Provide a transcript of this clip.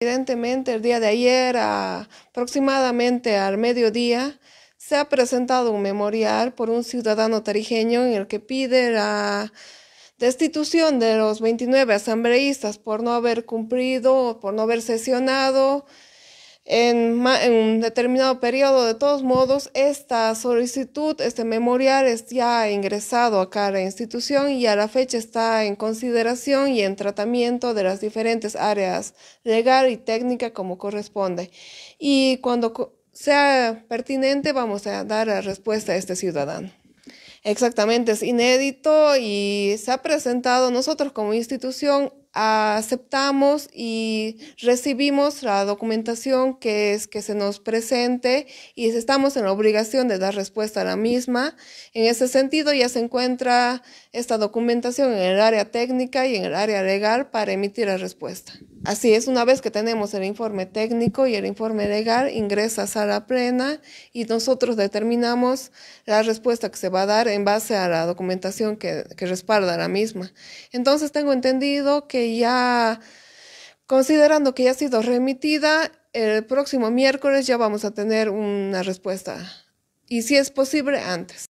Evidentemente, el día de ayer, a, aproximadamente al mediodía, se ha presentado un memorial por un ciudadano tarijeño en el que pide la destitución de los 29 asambleístas por no haber cumplido, por no haber sesionado en, un determinado periodo. De todos modos, esta solicitud, este memorial es ya ingresado a cada institución y a la fecha está en consideración y en tratamiento de las diferentes áreas legal y técnica como corresponde. Y cuando sea pertinente, vamos a dar la respuesta a este ciudadano. Exactamente, es inédito y se ha presentado nosotros como institución aceptamos y recibimos la documentación que es que se nos presente y estamos en la obligación de dar respuesta a la misma. En ese sentido ya se encuentra esta documentación en el área técnica y en el área legal para emitir la respuesta. Así es, una vez que tenemos el informe técnico y el informe legal, ingresa a la plena y nosotros determinamos la respuesta que se va a dar en base a la documentación que, que respalda la misma. Entonces tengo entendido que ya, considerando que ya ha sido remitida, el próximo miércoles ya vamos a tener una respuesta y si es posible antes.